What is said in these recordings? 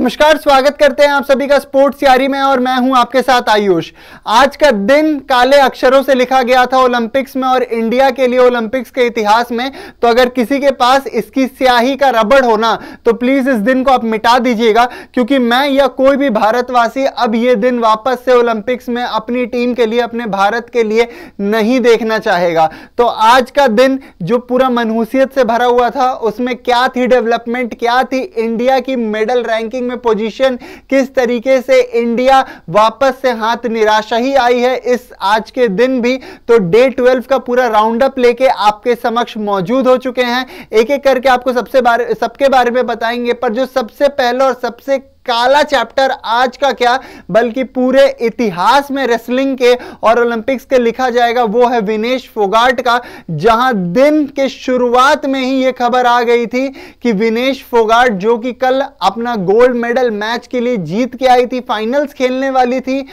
नमस्कार स्वागत करते हैं आप सभी का स्पोर्ट्स यारी में और मैं हूं आपके साथ आयुष आज का दिन काले अक्षरों से लिखा गया था ओलंपिक्स में और इंडिया के लिए ओलंपिक्स के इतिहास में तो अगर किसी के पास इसकी स्याही का रबड़ होना तो प्लीज इस दिन को आप मिटा दीजिएगा क्योंकि मैं या कोई भी भारतवासी अब ये दिन वापस से ओलंपिक्स में अपनी टीम के लिए अपने भारत के लिए नहीं देखना चाहेगा तो आज का दिन जो पूरा मनहूसियत से भरा हुआ था उसमें क्या थी डेवलपमेंट क्या थी इंडिया की मेडल रैंकिंग में पोजीशन किस तरीके से इंडिया वापस से हाथ निराशा ही आई है इस आज के दिन भी तो डे ट्वेल्व का पूरा राउंड अप लेके आपके समक्ष मौजूद हो चुके हैं एक एक करके आपको सबसे बारे सबके बारे में बताएंगे पर जो सबसे पहले और सबसे काला चैप्टर आज का क्या बल्कि पूरे इतिहास में रेसलिंग के और ओलंपिक्स के लिखा जाएगा वो है विनेश फोगाट का जहां दिन के शुरुआत में ही ये खबर आ गई थी कि विनेश फोगाट जो कि कल अपना गोल्ड मेडल मैच के लिए जीत के आई थी फाइनल्स खेलने वाली थी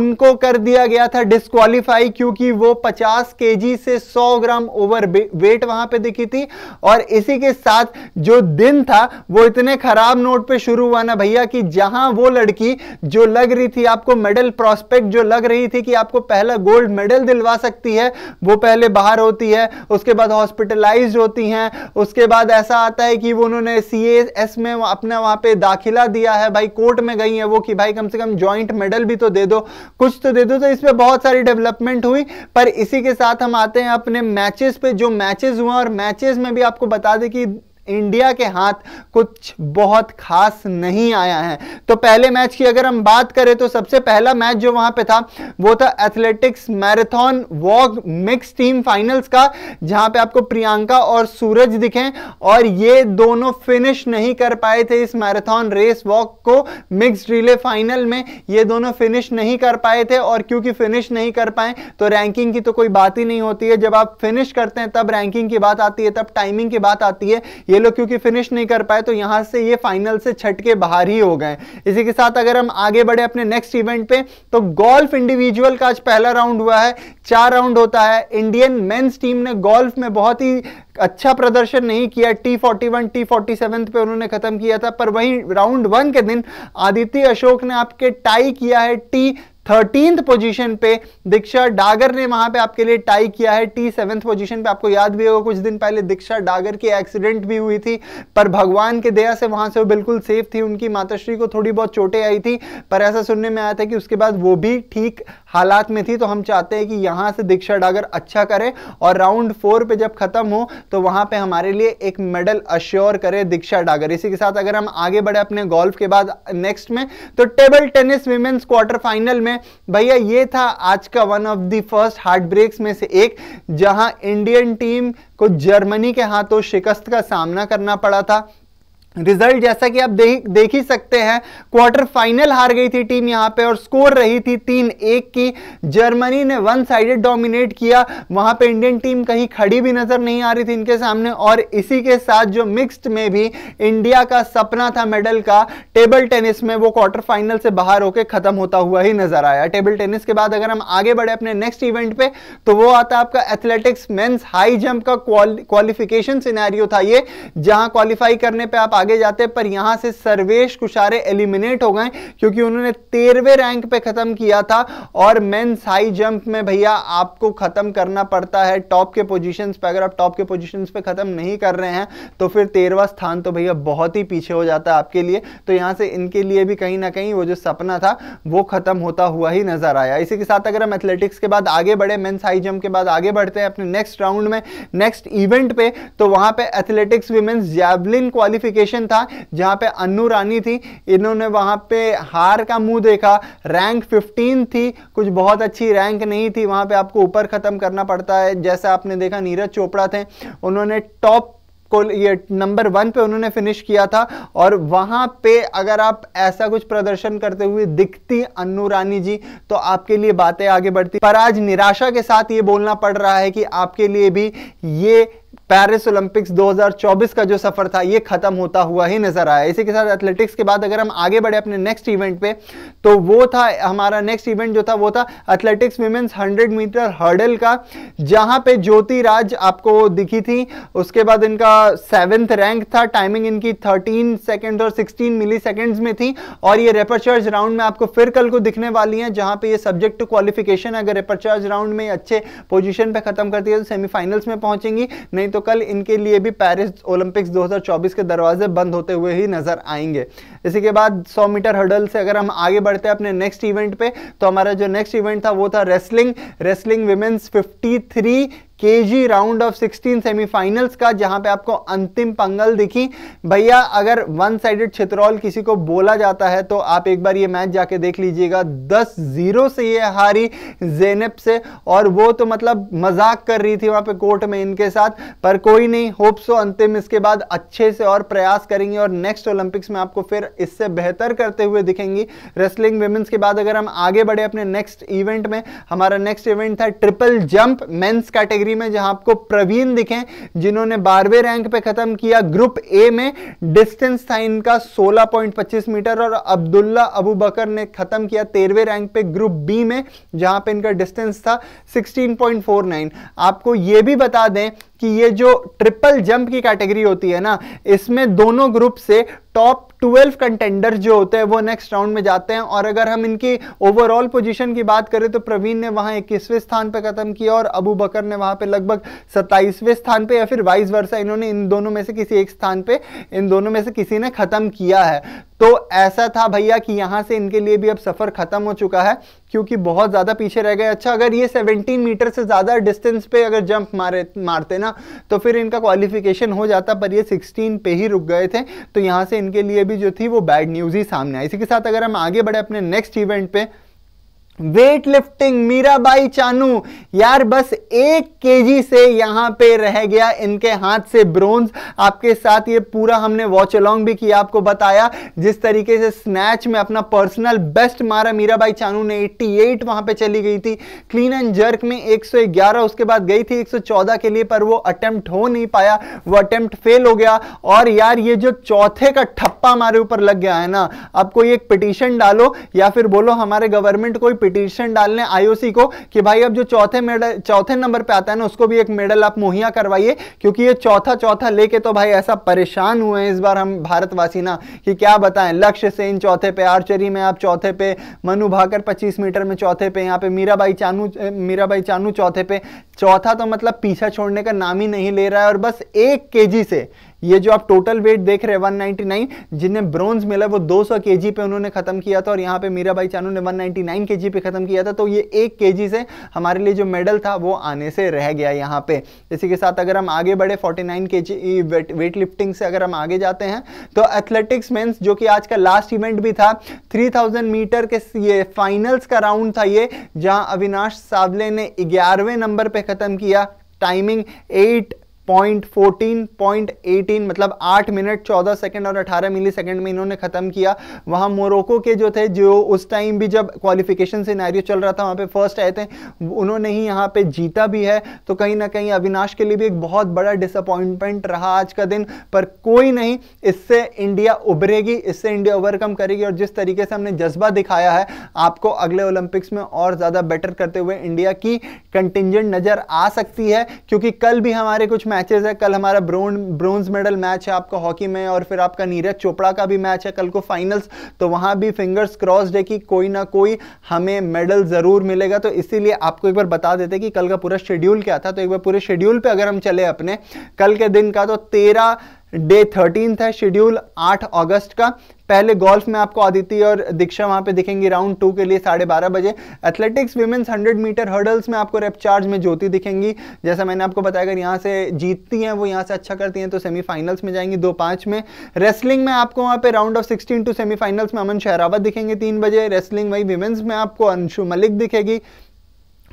उनको कर दिया गया था डिस्कालीफाई क्योंकि वो पचास के से सौ ग्राम ओवर वेट वहां पर दिखी थी और इसी के साथ जो दिन था वो इतने खराब नोट पर शुरू हुआ ना भैया कि जहां वो लड़की जो लग रही थी आपको मेडल प्रोस्पेक्ट जो लग रही थी कि आपको पहला गोल्ड मेडल दिलवा सकती है वो पहले बाहर होती है उसके बाद हॉस्पिटलाइज होती हैं उसके बाद ऐसा आता है कि वो उन्होंने सी एस में अपना वहां पे दाखिला दिया है भाई कोर्ट में गई है वो कि भाई कम से कम ज्वाइंट मेडल भी तो दे दो कुछ तो दे दो तो इसमें बहुत सारी डेवलपमेंट हुई पर इसी के साथ हम आते हैं अपने मैचेस पे जो मैचेस हुआ और मैचेस में भी आपको बता दें कि इंडिया के हाथ कुछ बहुत खास नहीं आया है तो पहले मैच की अगर हम बात करें तो सबसे पहला मैच जो वहां पे था वो था athletics marathon walk mix team finals का जहां पे आपको प्रियंका और सूरज दिखे और ये दोनों फिनिश नहीं कर पाए थे इस मैराथन रेस वॉक को मिक्स रिले फाइनल में ये दोनों फिनिश नहीं कर पाए थे और क्योंकि फिनिश नहीं कर पाए तो रैंकिंग की तो कोई बात ही नहीं होती है जब आप फिनिश करते हैं तब रैंकिंग की बात आती है तब टाइमिंग की बात आती है ये लोग क्योंकि फिनिश नहीं कर पाए तो यहां से ये फाइनल से छट के बाहर ही हो गए इसी के साथ अगर हम आगे बढ़े अपने नेक्स्ट इवेंट पे तो गोल्फ इंडिविजुअल का आज पहला राउंड हुआ है चार राउंड होता है इंडियन मेन्स टीम ने गोल्फ में बहुत ही अच्छा प्रदर्शन नहीं किया T forty one T forty seven पे उन्होंने खत्म किया था पर वहीं राउंड वन के दिन आदित्य अशोक ने आपके टाई किया है टी थर्टींथ पोजीशन पे दीक्षा डागर ने वहां पे आपके लिए टाई किया है टी सेवेंथ पोजिशन पे आपको याद भी होगा कुछ दिन पहले दीक्षा डागर की एक्सीडेंट भी हुई थी पर भगवान के दया से वहां से वो बिल्कुल सेफ थी उनकी माताश्री को थोड़ी बहुत चोटें आई थी पर ऐसा सुनने में आया था कि उसके बाद वो भी ठीक हालात में थी तो हम चाहते हैं कि यहाँ से दीक्षा डागर अच्छा करे और राउंड फोर पे जब खत्म हो तो वहां पर हमारे लिए एक मेडल अश्योर करे दीक्षा डागर इसी के साथ अगर हम आगे बढ़े अपने गोल्फ के बाद नेक्स्ट में तो table tennis women's quarter final में में भैया ये था आज का one of the first heartbreaks में से एक जहां इंडियन टीम को जर्मनी के हाथों शिकस्त का सामना करना पड़ा था रिजल्ट जैसा कि आप देख देख ही सकते हैं क्वार्टर फाइनल हार गई थी टीम यहां पे और स्कोर रही थी तीन एक की जर्मनी ने वन साइडेड डोमिनेट किया वहां पे इंडियन टीम कहीं खड़ी भी नजर नहीं आ रही थी इनके सामने और इसी के साथ जो मिक्स्ड में भी इंडिया का सपना था मेडल का टेबल टेनिस में वो क्वार्टर फाइनल से बाहर होकर खत्म होता हुआ ही नजर आया टेबल टेनिस के बाद अगर हम आगे बढ़े अपने नेक्स्ट इवेंट पे तो वो आता आपका एथलेटिक्स मेन्स हाई जंप का क्वालिफिकेशन सिनेरियो था ये जहां क्वालिफाई करने पर आप आगे जाते पर यहां से सर्वेश कुशारे एलिमिनेट हो गए क्योंकि उन्होंने तेरहवें रैंक पे ख़त्म किया था और मेन्स हाई जंप में भैया आपको ख़त्म करना पड़ता है टॉप के पोजिशन पर अगर आप टॉप के पोजिशन पर ख़त्म नहीं कर रहे हैं तो फिर तेरहवा स्थान तो भैया बहुत ही पीछे हो जाता है आपके लिए तो यहां से इनके लिए भी कहीं ना कहीं वो जो सपना था वो ख़त्म होता हुआ ही नज़र आया इसी के साथ अगर हम एथलेटिक्स के बाद आगे बढ़े मेन्स हाई जंप के बाद आगे बढ़ते हैं अपने नेक्स्ट राउंड में नेक्स्ट इवेंट पे तो वहां पे athletics women's javelin qualification situation था जहां पे अन्नू रानी थी इन्होंने वहां पे हार का मुंह देखा रैंक 15 थी कुछ बहुत अच्छी रैंक नहीं थी वहां पे आपको ऊपर ख़त्म करना पड़ता है जैसा आपने देखा नीरज चोपड़ा थे उन्होंने टॉप को ये नंबर वन पे उन्होंने फिनिश किया था और वहां पे अगर आप ऐसा कुछ प्रदर्शन करते हुए दिखती अन्नू रानी जी तो आपके लिए बातें आगे बढ़ती पर आज निराशा के साथ ये बोलना पड़ रहा है कि आपके लिए भी ये पेरिस ओलंपिक्स 2024 का जो सफर था ये खत्म होता हुआ ही नजर आया इसी के साथ एथलेटिक्स के बाद अगर हम आगे बढ़े अपने नेक्स्ट इवेंट पे तो वो था हमारा नेक्स्ट इवेंट जो था वो था एथलेटिक्स वीमेंस 100 मीटर हर्डल का जहां पे ज्योति राज आपको दिखी थी उसके बाद इनका सेवेंथ रैंक था टाइमिंग इनकी थर्टीन सेकेंड और सिक्सटीन मिली सेकेंड में थी और ये रेपरचार्ज राउंड में आपको फिर कल को दिखने वाली है जहां पर ये सब्जेक्ट टू क्वालिफिकेशन अगर रेपरचार्ज राउंड में अच्छे पोजिशन पे खत्म करती है तो सेमीफाइनल्स में पहुंचेंगी नहीं तो कल इनके लिए भी पेरिस ओलंपिक्स 2024 के दरवाजे बंद होते हुए ही नजर आएंगे इसी के बाद 100 मीटर हर्डल से अगर हम आगे बढ़ते हैं अपने नेक्स्ट इवेंट पे तो हमारा जो नेक्स्ट इवेंट था वो था रेसलिंग रेसलिंग विमेंस 53 के जी राउंड ऑफ 16 सेमीफाइनल्स का जहां पे आपको अंतिम पंगल दिखी भैया अगर वन साइडेड छितरौल किसी को बोला जाता है तो आप एक बार ये मैच जाके देख लीजिएगा दस जीरो से ये हारी जेनेप से और वो तो मतलब मजाक कर रही थी वहां पे कोर्ट में इनके साथ पर कोई नहीं होप सो तो अंतिम इसके बाद अच्छे से और प्रयास करेंगे और नेक्स्ट ओलंपिक्स में आपको फिर इससे बेहतर करते हुए दिखेंगी रेसलिंग वेमेंस के बाद अगर हम आगे बढ़े अपने नेक्स्ट इवेंट में हमारा नेक्स्ट इवेंट था ट्रिपल जंप मेंस कैटेगरी में जहां आपको प्रवीण दिखे जिन्होंने बारहवें रैंक पे खत्म किया ग्रुप ए में डिस्टेंस था इनका सोलह मीटर और अब्दुल्ला अबू बकर ने खत्म किया तेरहवें रैंक पे ग्रुप बी में जहां पर इनका डिस्टेंस था सिक्सटीन आपको यह भी बता दें कि ये जो ट्रिपल जंप की कैटेगरी होती है ना इसमें दोनों ग्रुप से टॉप 12 कंटेंडर जो होते हैं वो नेक्स्ट राउंड में जाते हैं और अगर हम इनकी ओवरऑल पोजीशन की बात करें तो प्रवीण ने वहां इक्कीसवें स्थान पर खत्म किया और अबू बकर ने वहां पे लगभग सत्ताईसवें स्थान पे या फिर वाइस वर्षा इन्होंने इन दोनों में से किसी एक स्थान पे इन दोनों में से किसी ने खत्म किया है तो ऐसा था भैया कि यहां से इनके लिए भी अब सफ़र ख़त्म हो चुका है क्योंकि बहुत ज़्यादा पीछे रह गए अच्छा अगर ये 17 मीटर से ज़्यादा डिस्टेंस पे अगर जंप मारे मारते ना तो फिर इनका क्वालिफिकेशन हो जाता पर ये 16 पे ही रुक गए थे तो यहाँ से इनके लिए भी जो थी वो बैड न्यूज़ ही सामने आई इसी के साथ अगर हम आगे बढ़े अपने नेक्स्ट इवेंट पर वेट लिफ्टिंग मीराबाई चानू यार बस एक केजी से यहां पे रह गया इनके हाथ से ब्रोंज आपके साथ ये पूरा हमने वॉच अलॉन्ग भी किया आपको बताया जिस तरीके से स्नैच में अपना पर्सनल बेस्ट मारा मीराबाई चानू ने 88 वहां पे चली गई थी क्लीन एंड जर्क में 111 उसके बाद गई थी 114 के लिए पर वो अटेम्प्ट हो नहीं पाया वो अटेम्प्ट फेल हो गया और यार ये जो चौथे का ठप्पा हमारे ऊपर लग गया है ना आपको एक पिटिशन डालो या फिर बोलो हमारे गवर्नमेंट कोई पिटीशन डालने आईओसी को कि भाई अब जो चौथे मेडल चौथे नंबर पे आता है ना उसको भी एक मेडल आप मुहैया करवाइए क्योंकि ये चौथा चौथा लेके तो भाई ऐसा परेशान हुए हैं इस बार हम भारतवासी ना कि क्या बताएं लक्ष्य से इन चौथे पे आर्चरी में आप चौथे पे मनु भाकर पच्चीस मीटर में चौथे पे यहाँ पे मीराबाई चानू मीराबाई चानू चौथे पे चौथा तो मतलब पीछा छोड़ने का नाम ही नहीं ले रहा है और बस एक के से ये जो आप टोटल वेट देख रहे हैं 199 जिन्हें ब्रॉन्ज मिला वो 200 जी पे उन्होंने खत्म किया था और यहाँ पे मीरा भाई चानू ने 199 जी पे खत्म किया था तो ये एक के जी से हमारे लिए जो मेडल था वो आने से रह गया यहाँ पे इसी के साथ अगर हम आगे बढ़े 49 जी वेट वेट लिफ्टिंग से अगर हम आगे जाते हैं तो एथलेटिक्स मैं जो कि आज का लास्ट इवेंट भी था थाउजेंड मीटर के ये फाइनल्स का राउंड था ये जहां अविनाश सावले ने ग्यारहवें नंबर पर खत्म किया timing eight point fourteen point eighteen मतलब आठ मिनट चौदह सेकंड और अठारह मिली सेकेंड में इन्होंने ख़त्म किया वहाँ मोरक्को के जो थे जो उस टाइम भी जब क्वालिफिकेशन नारियो चल रहा था वहाँ पे फर्स्ट आए थे उन्होंने ही यहाँ पे जीता भी है तो कहीं ना कहीं अविनाश के लिए भी एक बहुत बड़ा डिसअपॉइंटमेंट रहा आज का दिन पर कोई नहीं इससे इंडिया उभरेगी इससे इंडिया ओवरकम करेगी और जिस तरीके से हमने जज्बा दिखाया है आपको अगले ओलंपिक्स में और ज़्यादा बेटर करते हुए इंडिया की कंटिजेंट नज़र आ सकती है क्योंकि कल भी हमारे कुछ मैचेस है कल हमारा ब्रोन ब्रोंज मेडल मैच है आपका हॉकी में और फिर आपका नीरज चोपड़ा का भी मैच है कल को फाइनल्स तो वहाँ भी फिंगर्स क्रॉस्ड है कि कोई ना कोई हमें मेडल ज़रूर मिलेगा तो इसीलिए आपको एक बार बता देते कि कल का पूरा शेड्यूल क्या था तो एक बार पूरे शेड्यूल पर अगर हम चले अपने कल के दिन का तो तेरह डे थर्टीन है शेड्यूल आठ अगस्त का पहले गोल्फ में आपको आदिति और दीक्षा वहां पे दिखेंगी राउंड टू के लिए साढ़े बारह बजे athletics women's hundred metre hurdles में आपको रेप चार्ज में ज्योति दिखेंगी जैसा मैंने आपको बताया अगर यहाँ से जीतती हैं वो यहाँ से अच्छा करती हैं तो सेमीफाइनल्स में जाएंगी दो पाँच में रेसलिंग में आपको वहाँ पे round of sixteen to semifinals में अमन शहरावत दिखेंगे तीन बजे रेसलिंग वही वीमेंस में आपको अंशु मलिक दिखेगी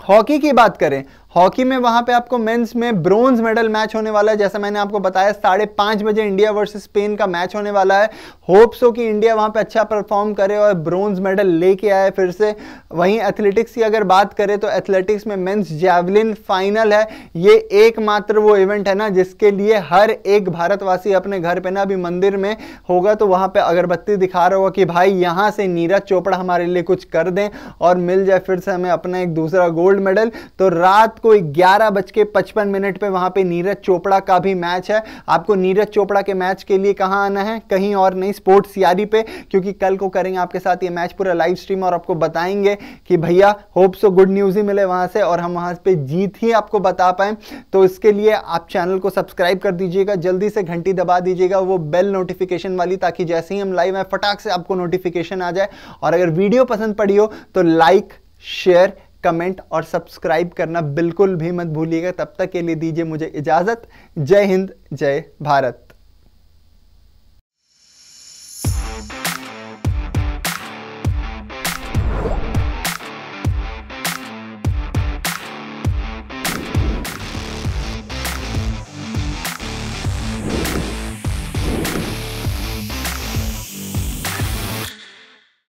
हॉकी की बात करें हॉकी में वहां पे आपको मेंस में ब्रोंज मेडल मैच होने वाला है जैसा मैंने आपको बताया साढ़े पाँच बजे इंडिया वर्सेस स्पेन का मैच होने वाला है होप्स हो कि इंडिया वहां पे अच्छा परफॉर्म करे और ब्रोंज मेडल लेके आए फिर से वहीं एथलेटिक्स की अगर बात करें तो एथलेटिक्स में मेन्स जैवलिन फाइनल है ये एकमात्र वो इवेंट है ना जिसके लिए हर एक भारतवासी अपने घर पर ना अभी मंदिर में होगा तो वहाँ पर अगरबत्ती दिखा रहा होगा कि भाई यहाँ से नीरज चोपड़ा हमारे लिए कुछ कर दें और मिल जाए फिर से हमें अपना एक दूसरा गोल्ड मेडल तो रात को ग्यारह बज के पचपन मिनट पे वहां पे नीरज चोपड़ा का भी मैच है आपको नीरज चोपड़ा के मैच के लिए कहाँ आना है कहीं और नहीं स्पोर्ट्स यारी पे क्योंकि कल को करेंगे आपके साथ ये मैच पूरा लाइव स्ट्रीम और आपको बताएंगे कि भैया होप सो गुड न्यूज़ ही मिले वहां से और हम वहां पर जीत ही आपको बता पाए तो इसके लिए आप चैनल को सब्सक्राइब कर दीजिएगा जल्दी से घंटी दबा दीजिएगा वो बेल नोटिफिकेशन वाली ताकि जैसे ही हम लाइव है फटाक से आपको नोटिफिकेशन आ जाए और अगर वीडियो पसंद पड़ी हो तो लाइक शेयर कमेंट और सब्सक्राइब करना बिल्कुल भी मत भूलिएगा तब तक के लिए दीजिए मुझे इजाज़त जय हिंद जय भारत